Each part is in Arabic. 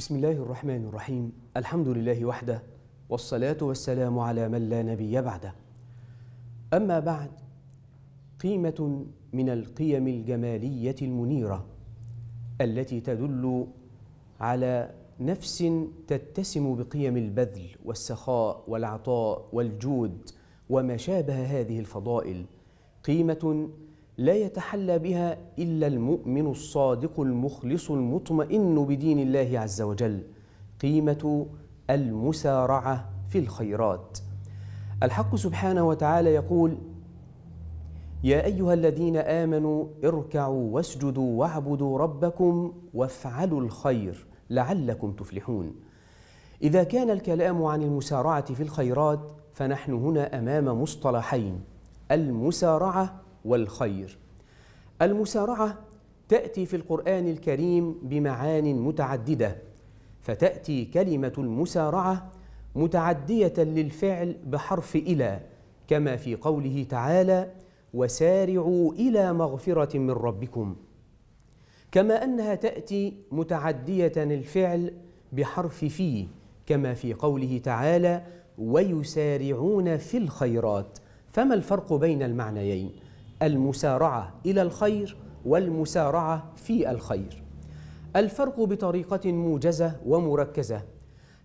بسم الله الرحمن الرحيم الحمد لله وحده والصلاة والسلام على من لا نبي بعده أما بعد قيمة من القيم الجمالية المنيرة التي تدل على نفس تتسم بقيم البذل والسخاء والعطاء والجود وما شابه هذه الفضائل قيمة لا يتحلى بها إلا المؤمن الصادق المخلص المطمئن بدين الله عز وجل قيمة المسارعة في الخيرات الحق سبحانه وتعالى يقول يا أيها الذين آمنوا اركعوا واسجدوا واعبدوا ربكم وافعلوا الخير لعلكم تفلحون إذا كان الكلام عن المسارعة في الخيرات فنحن هنا أمام مصطلحين المسارعة والخير المسارعه تاتي في القران الكريم بمعان متعدده فتاتي كلمه المسارعه متعديه للفعل بحرف الى كما في قوله تعالى وسارعوا الى مغفره من ربكم كما انها تاتي متعديه الفعل بحرف في كما في قوله تعالى ويسارعون في الخيرات فما الفرق بين المعنيين المسارعه الى الخير والمسارعه في الخير الفرق بطريقه موجزه ومركزه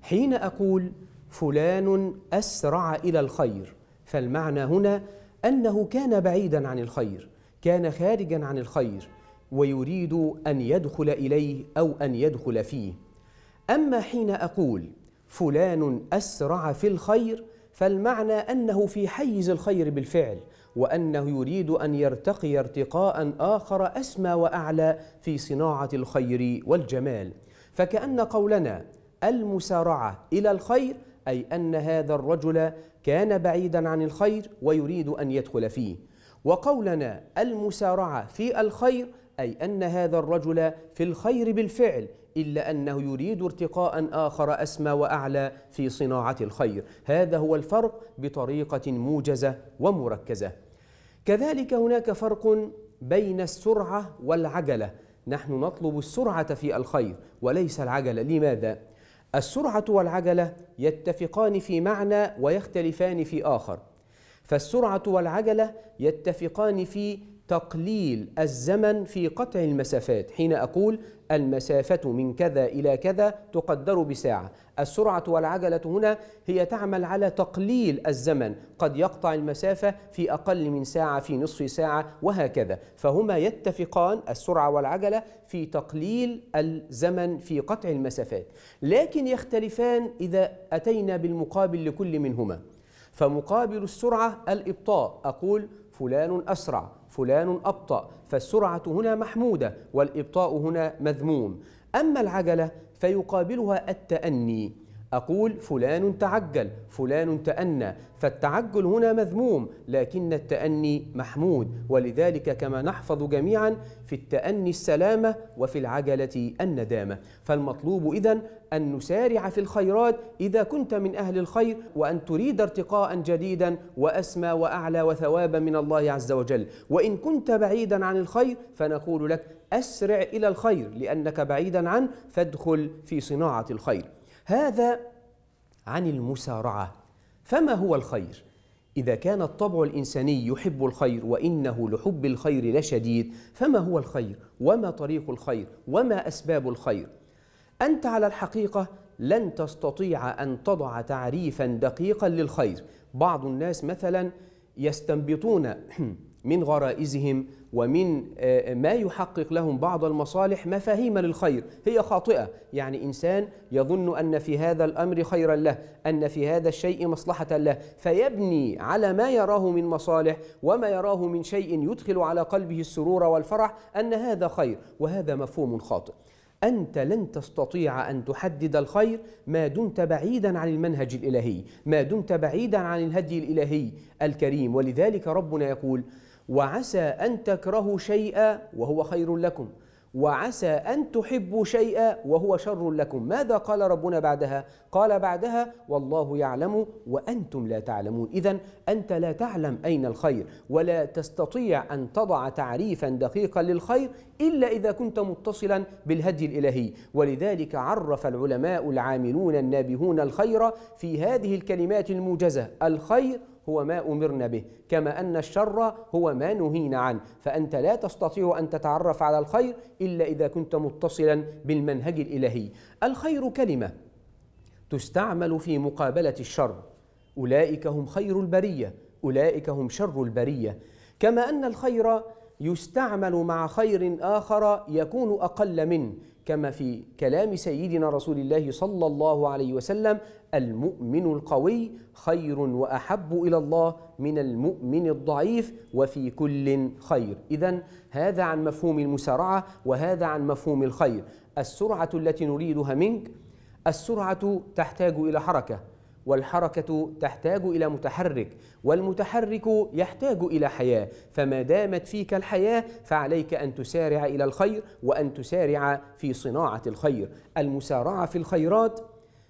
حين اقول فلان اسرع الى الخير فالمعنى هنا انه كان بعيدا عن الخير كان خارجا عن الخير ويريد ان يدخل اليه او ان يدخل فيه اما حين اقول فلان اسرع في الخير فالمعنى انه في حيز الخير بالفعل وأنه يريد أن يرتقي ارتقاء آخر أسمى وأعلى في صناعة الخير والجمال فكأن قولنا المسارعة إلى الخير أي أن هذا الرجل كان بعيدا عن الخير ويريد أن يدخل فيه وقولنا المسارعة في الخير أي أن هذا الرجل في الخير بالفعل إلا أنه يريد ارتقاء آخر أسمى وأعلى في صناعة الخير هذا هو الفرق بطريقة موجزة ومركزة كذلك هناك فرق بين السرعة والعجلة نحن نطلب السرعة في الخير وليس العجلة لماذا؟ السرعة والعجلة يتفقان في معنى ويختلفان في آخر فالسرعة والعجلة يتفقان في تقليل الزمن في قطع المسافات حين أقول المسافة من كذا إلى كذا تقدر بساعة السرعة والعجلة هنا هي تعمل على تقليل الزمن قد يقطع المسافة في أقل من ساعة في نصف ساعة وهكذا فهما يتفقان السرعة والعجلة في تقليل الزمن في قطع المسافات لكن يختلفان إذا أتينا بالمقابل لكل منهما فمقابل السرعة الإبطاء أقول فلان أسرع فلان أبطأ فالسرعة هنا محمودة والإبطاء هنا مذموم أما العجلة فيقابلها التأني أقول فلان تعجل فلان تأنى فالتعجل هنا مذموم لكن التأني محمود ولذلك كما نحفظ جميعا في التأني السلامة وفي العجلة الندامة فالمطلوب إذا أن نسارع في الخيرات إذا كنت من أهل الخير وأن تريد ارتقاء جديدا وأسمى وأعلى وثوابا من الله عز وجل وإن كنت بعيدا عن الخير فنقول لك أسرع إلى الخير لأنك بعيدا عنه فادخل في صناعة الخير هذا عن المسارعة فما هو الخير؟ إذا كان الطبع الإنساني يحب الخير وإنه لحب الخير لشديد فما هو الخير؟ وما طريق الخير؟ وما أسباب الخير؟ أنت على الحقيقة لن تستطيع أن تضع تعريفا دقيقا للخير بعض الناس مثلا يستنبطون من غرائزهم ومن آه، آه، ما يحقق لهم بعض المصالح مفاهيم للخير هي خاطئه يعني انسان يظن ان في هذا الامر خيرا له ان في هذا الشيء مصلحه له فيبني على ما يراه من مصالح وما يراه من شيء يدخل على قلبه السرور والفرح ان هذا خير وهذا مفهوم خاطئ أنت لن تستطيع أن تحدد الخير ما دمت بعيدا عن المنهج الإلهي، ما دمت بعيدا عن الهدي الإلهي الكريم، ولذلك ربنا يقول: وعسى أن تكرهوا شيئا وهو خير لكم وعسى أن تحبوا شيئا وهو شر لكم ماذا قال ربنا بعدها؟ قال بعدها والله يعلم وأنتم لا تعلمون إذا أنت لا تعلم أين الخير ولا تستطيع أن تضع تعريفا دقيقا للخير إلا إذا كنت متصلا بالهدي الإلهي ولذلك عرف العلماء العاملون النابهون الخير في هذه الكلمات الموجزة الخير هو ما أمرنا به كما أن الشر هو ما نهينا عنه فأنت لا تستطيع أن تتعرف على الخير إلا إذا كنت متصلا بالمنهج الإلهي الخير كلمة تستعمل في مقابلة الشر أولئك هم خير البرية أولئك هم شر البرية كما أن الخير يستعمل مع خير آخر يكون أقل منه كما في كلام سيدنا رسول الله صلى الله عليه وسلم المؤمن القوي خير وأحب إلى الله من المؤمن الضعيف وفي كل خير إذا هذا عن مفهوم المسارعة وهذا عن مفهوم الخير السرعة التي نريدها منك السرعة تحتاج إلى حركة والحركة تحتاج إلى متحرك والمتحرك يحتاج إلى حياة فما دامت فيك الحياة فعليك أن تسارع إلى الخير وأن تسارع في صناعة الخير المسارعة في الخيرات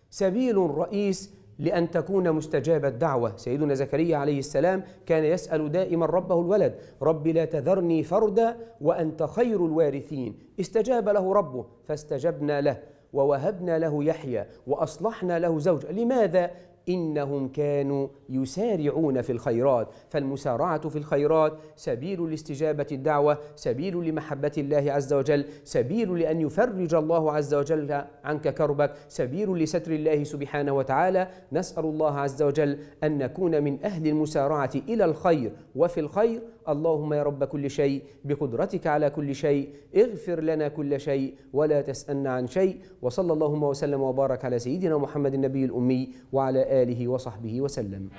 سبيل رئيس لأن تكون مستجاب الدعوة سيدنا زكريا عليه السلام كان يسأل دائما ربه الولد رب لا تذرني فردا وأنت خير الوارثين استجاب له ربه فاستجبنا له ووهبنا له يحيى وأصلحنا له زوج لماذا؟ إنهم كانوا يسارعون في الخيرات فالمسارعة في الخيرات سبيل لاستجابة الدعوة سبيل لمحبة الله عز وجل سبيل لأن يفرج الله عز وجل عنك كربك سبيل لستر الله سبحانه وتعالى نسأل الله عز وجل أن نكون من أهل المسارعة إلى الخير وفي الخير اللهم يا رب كل شيء بقدرتك على كل شيء اغفر لنا كل شيء ولا تسألنا عن شيء وصلى اللهم وسلم وبارك على سيدنا محمد النبي الأمي وعلى آله آله وصحبه وسلم